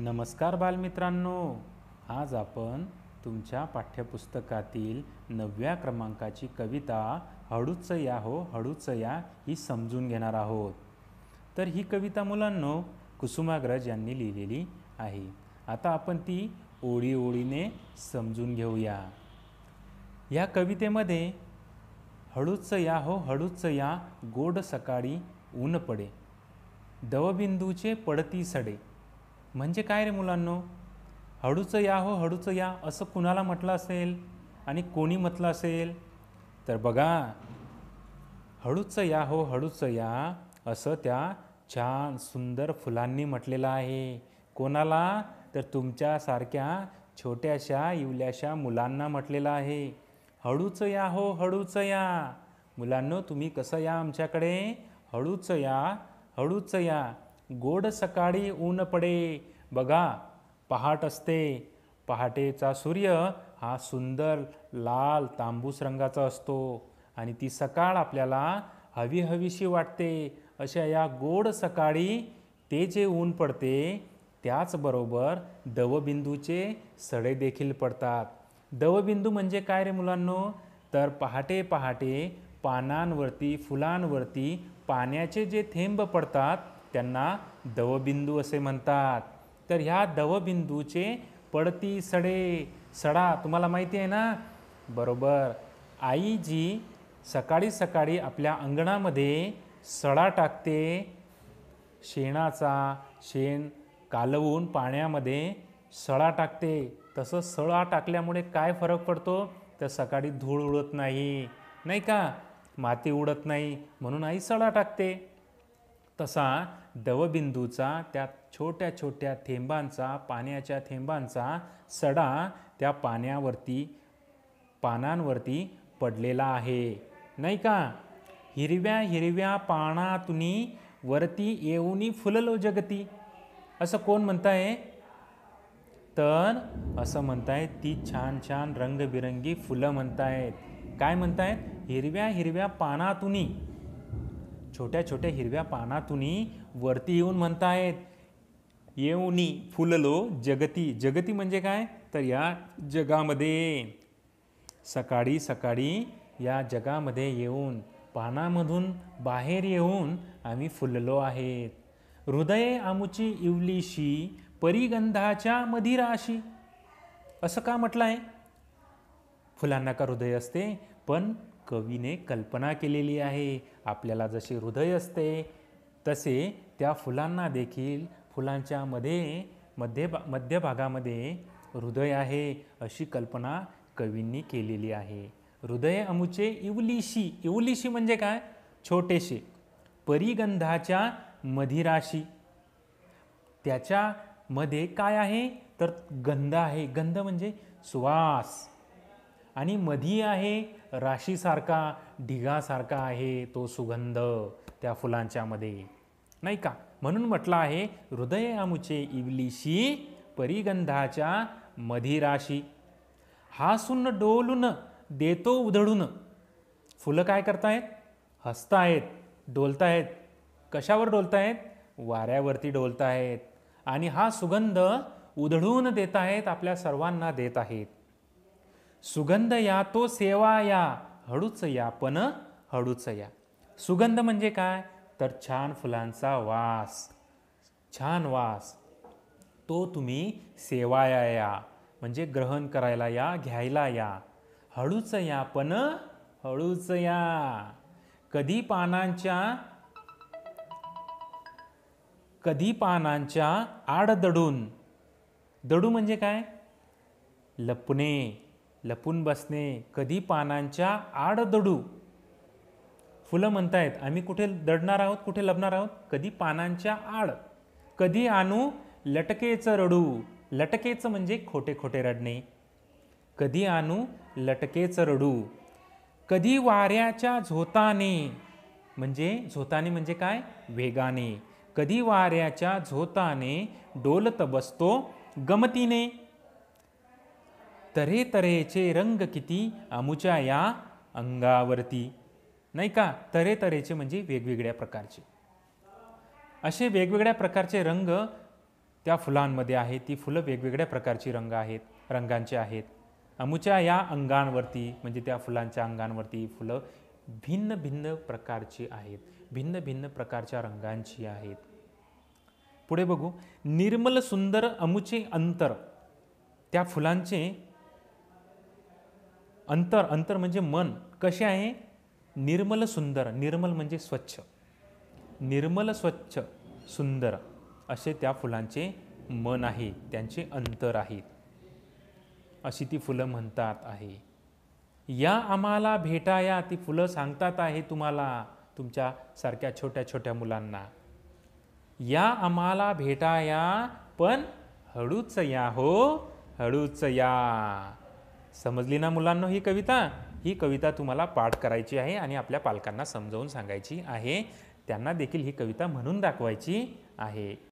नमस्कार बालमित्रांनो आज आपण तुमच्या पाठ्यपुस्तकातील नवव्या क्रमांकाची कविता हळूच या हो हळूच या ही समजून घेणार आहोत तर ही कविता मुलांनो कुसुमाग्रज यांनी लिहिलेली आहे आता आपण ती ओळी ओळीने समजून घेऊया या कवितेमध्ये हळूच या हो हळूच या गोड सकाळी ऊन पडे दवबिंदूचे पडती सडे म्हणजे काय रे मुलांनो हळूचं या हो हळूचं या असं कुणाला म्हटलं असेल आणि कोणी म्हटलं असेल तर बघा हळूचं या हो हळूचं या असं त्या छान सुंदर फुलांनी म्हटलेलं आहे कोणाला तर तुमच्यासारख्या छोट्याशा इवल्याशा मुलांना म्हटलेलं आहे हळूचं या हो हळूचं या मुलांनो तुम्ही कसं या आमच्याकडे हळूचं या हळूचं या गोड सकाळी ऊन पडे बघा पहाट असते पहाटेचा सूर्य हा सुंदर लाल तांबूस रंगाचा असतो आणि ती सकाळ आपल्याला हवी हवीशी वाटते अशा या गोड सकाळी ते जे ऊन पडते त्याचबरोबर दवबिंदूचे सडे देखील पडतात दवबिंदू म्हणजे काय रे मुलांनो तर पहाटे पहाटे पानांवरती फुलांवरती पाण्याचे जे थेंब पडतात त्यांना दवबिंदू असे म्हणतात तर ह्या दवबिंदूचे पडती सडे सडा तुम्हाला माहिती आहे ना बरोबर आई जी सकाळी सकाळी आपल्या अंगणामध्ये सडा टाकते शेणाचा शेण कालवून पाण्यामध्ये सळा टाकते तसं सळा टाकल्यामुळे काय फरक पडतो तर सकाळी धूळ उडत नाही नाही का माती उडत नाही म्हणून आई सळा टाकते तसा दवबिंदूचा त्या छोट्या छोट्या थेंबांचा पाण्याच्या थेंबांचा सडा त्या पाण्यावरती पानांवरती पडलेला आहे नाही का हिरव्या हिरव्या पानातून वरती येऊनी फुललो जगती असं कोण म्हणताय तर असं म्हणतायत ती छान छान रंगबिरंगी फुलं म्हणतायत काय म्हणतायत हिरव्या हिरव्या पानातून छोट्या छोट्या हिरव्या पानातूनही वरती येऊन म्हणतायत येऊनी फुललो जगती जगती म्हणजे काय तर या जगामध्ये सकाळी सकाळी या जगामध्ये येऊन पानामधून बाहेर येऊन आम्ही फुललो आहेत हृदय आमुची इवलीशी परिगंधाच्या मधिराशी असं का म्हटलं आहे फुलांना का हृदय असते पण कवीने कल्पना केलेली आहे आपल्याला जसे हृदय असते तसे त्या फुलांना देखील फुलांच्या मध्ये मध्य मध्यभागामध्ये हृदय आहे अशी कल्पना कवींनी केलेली आहे हृदय अमुचे इवलीशी इवलीशी म्हणजे काय छोटेसे परिगंधाच्या मधिराशी त्याच्यामध्ये काय आहे तर गंध आहे गंध म्हणजे सुवास आणि मधी आहे राशीसारखा ढिगासारखा आहे तो सुगंध त्या फुलांच्यामध्ये नाही का म्हणून म्हटलं आहे हृदय आमुचे इवलीशी परिगंधाच्या मधी राशी हा सुन्न डोलून देतो उधळून फुलं काय करतायत हसतायत डोलतायत कशावर डोलतायत वाऱ्यावरती डोलतायत आणि हा सुगंध उधळून देत आहेत आपल्या सर्वांना देत आहेत सुगंध या तो सेवा या हळूच या पण हळूच या सुगंध म्हणजे काय तर छान फुलांचा वास छान वास तो तुम्ही सेवाया या म्हणजे ग्रहण करायला या घ्यायला या हळूच या पण हळूच या कधी पानांच्या कधी पानांच्या आड दडून दडू म्हणजे काय लपणे लपून बसणे कधी पानांच्या आड दडू फुलं म्हणतायत आम्ही कुठे दडणार आहोत कुठे लपणार आहोत कधी पानांच्या आड कधी आणू लटकेचं रडू लटकेचं म्हणजे खोटे खोटे रडणे कधी आणू लटकेचं रडू कधी वाऱ्याच्या झोताने म्हणजे झोताने म्हणजे काय वेगाने कधी वाऱ्याच्या झोताने डोलत बसतो गमतीने तरे रंग किती अमुच्या या अंगावरती नाही का तरे म्हणजे वेगवेगळ्या प्रकारचे असे वेगवेगळ्या प्रकारचे रंग त्या फुलांमध्ये आहेत ती फुलं वेगवेगळ्या प्रकारची रंग आहेत रंगांचे आहेत अमुच्या या अंगांवरती म्हणजे त्या फुलांच्या अंगांवरती फुलं भिन्न भिन्न प्रकारची आहेत भिन्न भिन्न प्रकारच्या रंगांची आहेत पुढे बघू निर्मल सुंदर अमुचे अंतर त्या फुलांचे अंतर अंतर म्हणजे मन कसे आहे निर्मल सुंदर निर्मल म्हणजे स्वच्छ निर्मल स्वच्छ सुंदर असे त्या फुलांचे मन आहे त्यांचे अंतर आहे अशी ती फुलं म्हणतात आहे या आम्हाला भेटाया ती फुलं सांगतात आहे तुम्हाला तुमच्या सारख्या छोट्या छोट्या मुलांना या आम्हाला भेटाया पण हळूच या हो हळूच या समजली ना मुलांना ही कविता ही कविता तुम्हाला पाठ करायची आहे आणि आपल्या पालकांना समजावून सांगायची आहे त्यांना देखील ही कविता म्हणून दाखवायची आहे